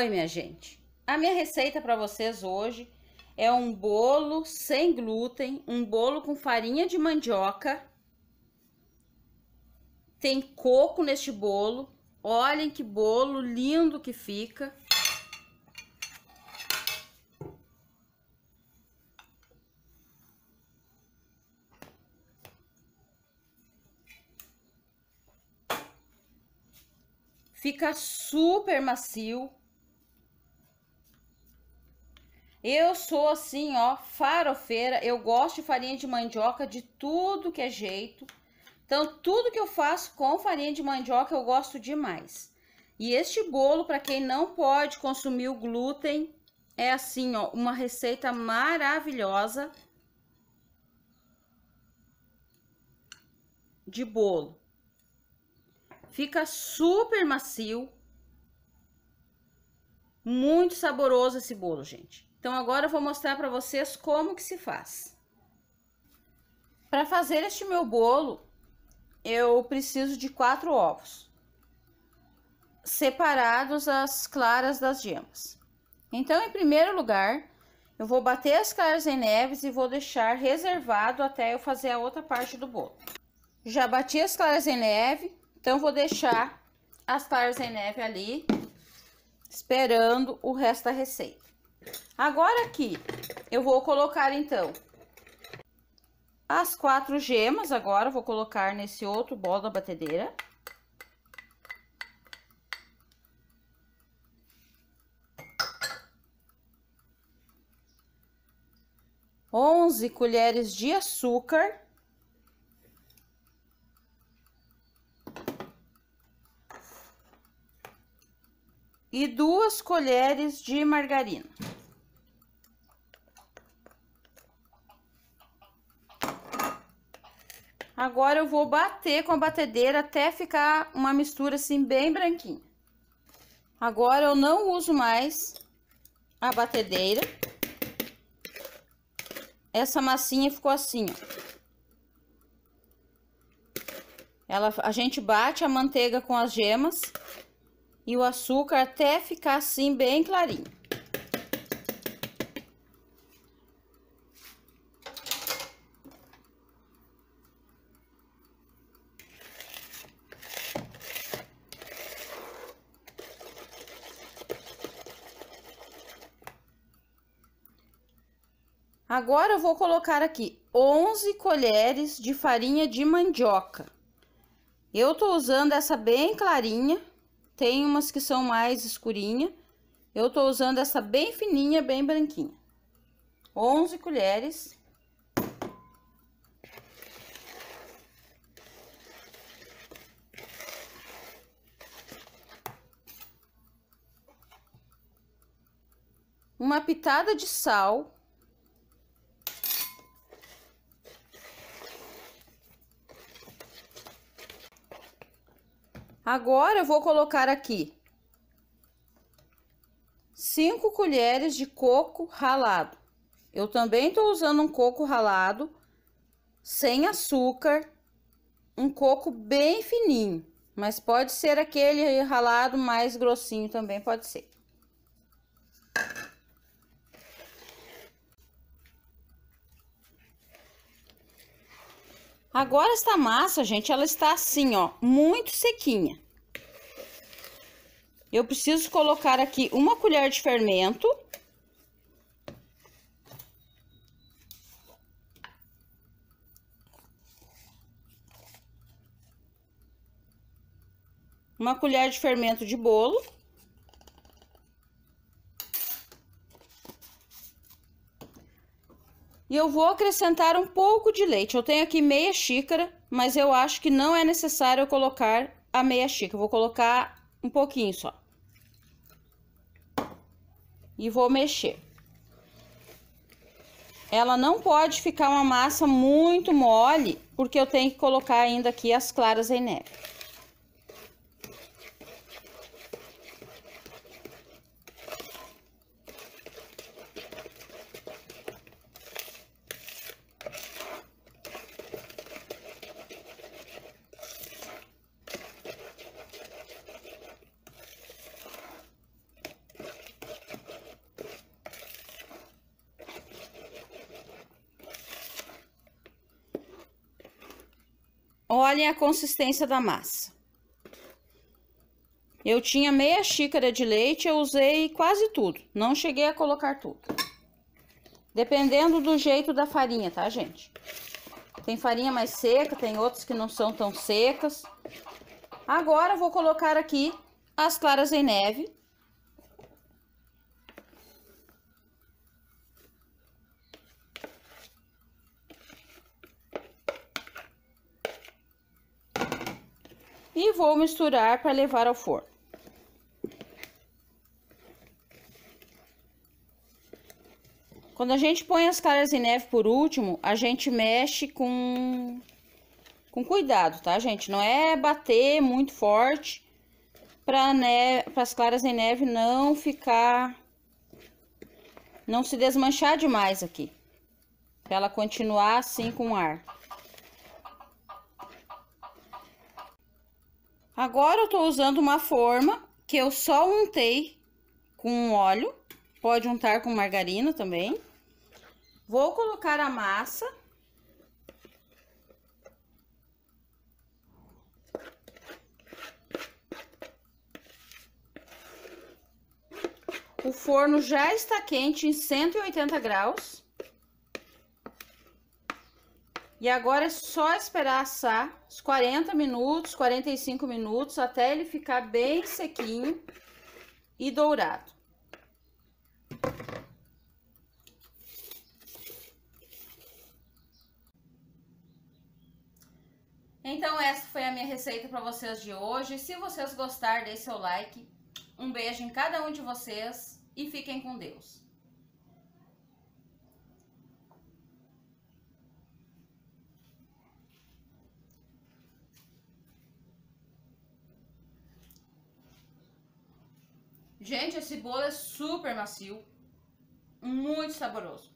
Oi, minha gente. A minha receita para vocês hoje é um bolo sem glúten, um bolo com farinha de mandioca. Tem coco neste bolo. Olhem que bolo lindo que fica. Fica super macio. Eu sou assim, ó, farofeira. Eu gosto de farinha de mandioca de tudo que é jeito. Então, tudo que eu faço com farinha de mandioca eu gosto demais. E este bolo, para quem não pode consumir o glúten, é assim, ó, uma receita maravilhosa de bolo. Fica super macio. Muito saboroso esse bolo, gente. Então agora eu vou mostrar para vocês como que se faz. Para fazer este meu bolo, eu preciso de quatro ovos separados as claras das gemas. Então, em primeiro lugar, eu vou bater as claras em neves e vou deixar reservado até eu fazer a outra parte do bolo. Já bati as claras em neve, então vou deixar as claras em neve ali, esperando o resto da receita. Agora aqui, eu vou colocar então as quatro gemas agora, vou colocar nesse outro bolo da batedeira. Onze colheres de açúcar. E duas colheres de margarina. Agora eu vou bater com a batedeira até ficar uma mistura assim bem branquinha. Agora eu não uso mais a batedeira. Essa massinha ficou assim, ó. Ela, a gente bate a manteiga com as gemas e o açúcar até ficar assim bem clarinho. Agora eu vou colocar aqui 11 colheres de farinha de mandioca. Eu tô usando essa bem clarinha, tem umas que são mais escurinha. Eu tô usando essa bem fininha, bem branquinha. 11 colheres. Uma pitada de sal. Agora, eu vou colocar aqui 5 colheres de coco ralado. Eu também estou usando um coco ralado, sem açúcar, um coco bem fininho, mas pode ser aquele ralado mais grossinho também, pode ser. Agora esta massa, gente, ela está assim, ó, muito sequinha. Eu preciso colocar aqui uma colher de fermento. Uma colher de fermento de bolo. E eu vou acrescentar um pouco de leite. Eu tenho aqui meia xícara, mas eu acho que não é necessário eu colocar a meia xícara. Eu vou colocar um pouquinho só. E vou mexer. Ela não pode ficar uma massa muito mole, porque eu tenho que colocar ainda aqui as claras em neve. Olhem a consistência da massa. Eu tinha meia xícara de leite, eu usei quase tudo. Não cheguei a colocar tudo. Dependendo do jeito da farinha, tá, gente? Tem farinha mais seca, tem outras que não são tão secas. Agora, vou colocar aqui as claras em neve E vou misturar para levar ao forno. Quando a gente põe as claras de neve por último, a gente mexe com, com cuidado, tá, gente? Não é bater muito forte para né, as claras de neve não ficar... Não se desmanchar demais aqui. Pra ela continuar assim com ar. Agora eu tô usando uma forma que eu só untei com óleo, pode untar com margarina também. Vou colocar a massa. O forno já está quente em 180 graus. E agora é só esperar assar os 40 minutos, 45 minutos, até ele ficar bem sequinho e dourado. Então essa foi a minha receita para vocês de hoje. Se vocês gostaram, deixem seu like. Um beijo em cada um de vocês e fiquem com Deus. Gente, esse bolo é super macio, muito saboroso.